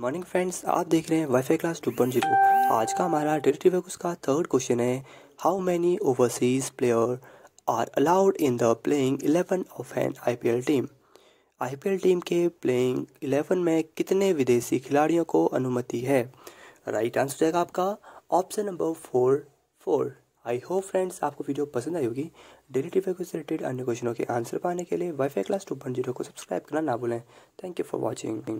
morning friends आप देख रहे हैं WiFi class two point zero आज का हमारा डेरेटिव है उसका थर्ड क्वेश्चन है how many overseas player are allowed in the playing eleven of an I team I team के प्लेइंग इलेवन में कितने विदेशी खिलाड़ियों को अनुमति है राइट आंसर जाएगा आपका option number four four I hope friends आपको वीडियो पसंद आई होगी डेली टिफे को रिलेटेड अन्य क्वेश्चनों के आंसर पाने के लिए WiFi class two point zero को सब्सक्राइब करना ना भूलें थैंक यू फॉर वॉचिंग